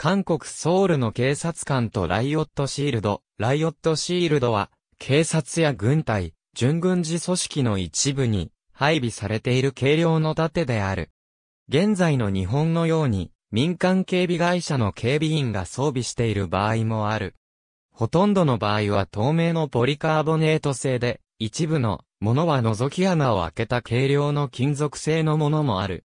韓国ソウルの警察官とライオットシールド。ライオットシールドは、警察や軍隊、準軍事組織の一部に配備されている軽量の盾である。現在の日本のように、民間警備会社の警備員が装備している場合もある。ほとんどの場合は透明のポリカーボネート製で、一部のものは覗き穴を開けた軽量の金属製のものもある。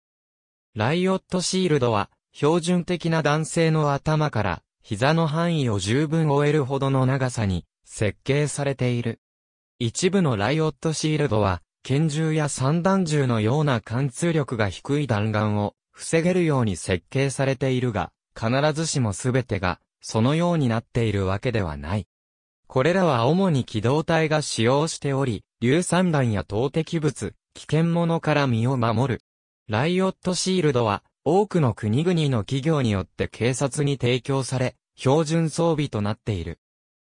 ライオットシールドは、標準的な男性の頭から膝の範囲を十分終えるほどの長さに設計されている。一部のライオットシールドは拳銃や散弾銃のような貫通力が低い弾丸を防げるように設計されているが、必ずしも全てがそのようになっているわけではない。これらは主に機動隊が使用しており、硫酸弾や投擲物、危険物から身を守る。ライオットシールドは、多くの国々の企業によって警察に提供され、標準装備となっている。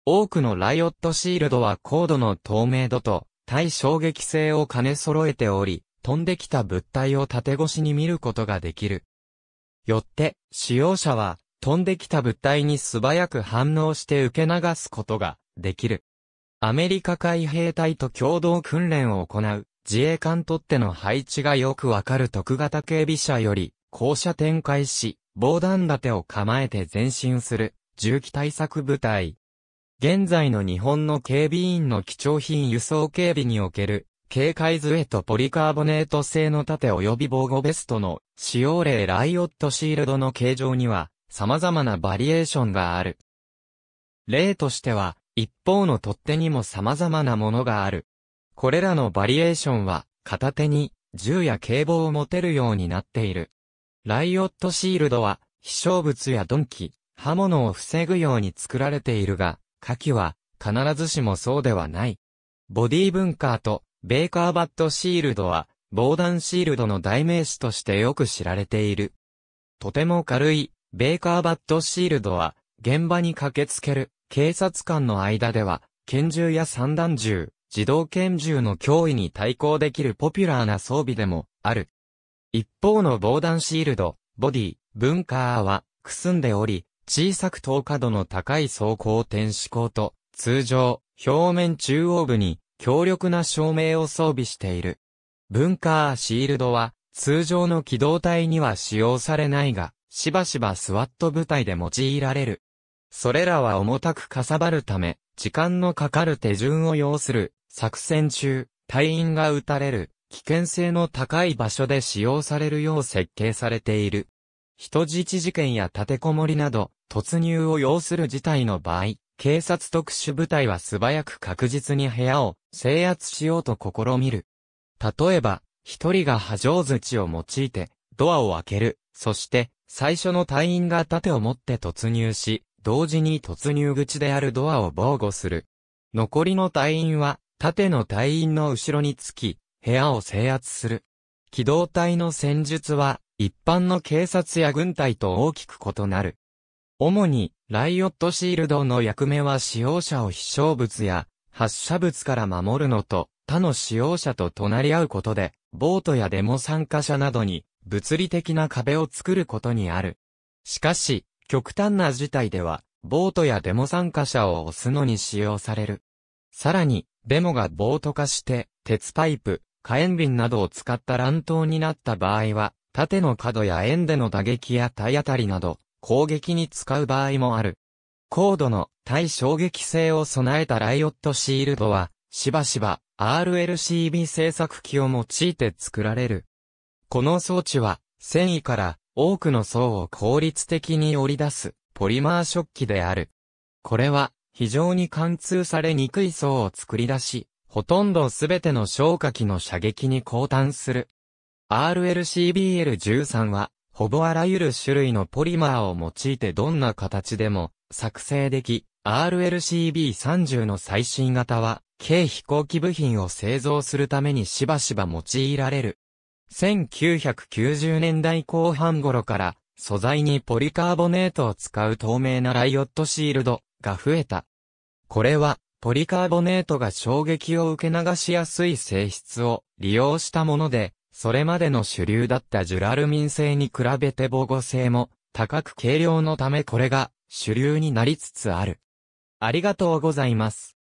多くのライオットシールドは高度の透明度と対衝撃性を兼ね揃えており、飛んできた物体を縦越しに見ることができる。よって、使用者は飛んできた物体に素早く反応して受け流すことができる。アメリカ海兵隊と共同訓練を行う自衛官とっての配置がよくわかる特型警備車より校舎展開し、防弾立てを構えて前進する、銃器対策部隊。現在の日本の警備員の貴重品輸送警備における、警戒図へとポリカーボネート製の盾及び防護ベストの使用例ライオットシールドの形状には様々なバリエーションがある。例としては、一方の取っ手にも様々なものがある。これらのバリエーションは、片手に銃や警棒を持てるようになっている。ライオットシールドは、飛翔物や鈍器、刃物を防ぐように作られているが、火器は、必ずしもそうではない。ボディーブンカーと、ベーカーバットシールドは、防弾シールドの代名詞としてよく知られている。とても軽い、ベーカーバットシールドは、現場に駆けつける、警察官の間では、拳銃や散弾銃、自動拳銃の脅威に対抗できるポピュラーな装備でも、ある。一方の防弾シールド、ボディ、ブンカーは、くすんでおり、小さく等角度の高い走行天使鋼と、通常、表面中央部に、強力な照明を装備している。文化シールドは、通常の機動隊には使用されないが、しばしばスワット部隊で用いられる。それらは重たくかさばるため、時間のかかる手順を要する、作戦中、隊員が撃たれる、危険性の高い場所で使用されるよう設計されている。人質事件や立てこもりなど、突入を要する事態の場合、警察特殊部隊は素早く確実に部屋を制圧しようと試みる。例えば、一人が波状槌を用いて、ドアを開ける。そして、最初の隊員が盾を持って突入し、同時に突入口であるドアを防護する。残りの隊員は、盾の隊員の後ろにつき、部屋を制圧する。機動隊の戦術は、一般の警察や軍隊と大きく異なる。主に、ライオットシールドの役目は使用者を飛翔物や発射物から守るのと、他の使用者と隣り合うことで、ボートやデモ参加者などに物理的な壁を作ることにある。しかし、極端な事態では、ボートやデモ参加者を押すのに使用される。さらに、デモがボート化して、鉄パイプ、火炎瓶などを使った乱闘になった場合は、縦の角や円での打撃や体当たりなど、攻撃に使う場合もある。高度の対衝撃性を備えたライオットシールドは、しばしば RLCB 製作機を用いて作られる。この装置は、繊維から多くの層を効率的に織り出すポリマー食器である。これは、非常に貫通されにくい層を作り出し、ほとんどすべての消火器の射撃に降誕する。RLCBL13 は、ほぼあらゆる種類のポリマーを用いてどんな形でも作成でき、RLCB30 の最新型は、軽飛行機部品を製造するためにしばしば用いられる。1990年代後半頃から、素材にポリカーボネートを使う透明なライオットシールドが増えた。これは、ポリカーボネートが衝撃を受け流しやすい性質を利用したもので、それまでの主流だったジュラルミン製に比べて母語性も高く軽量のためこれが主流になりつつある。ありがとうございます。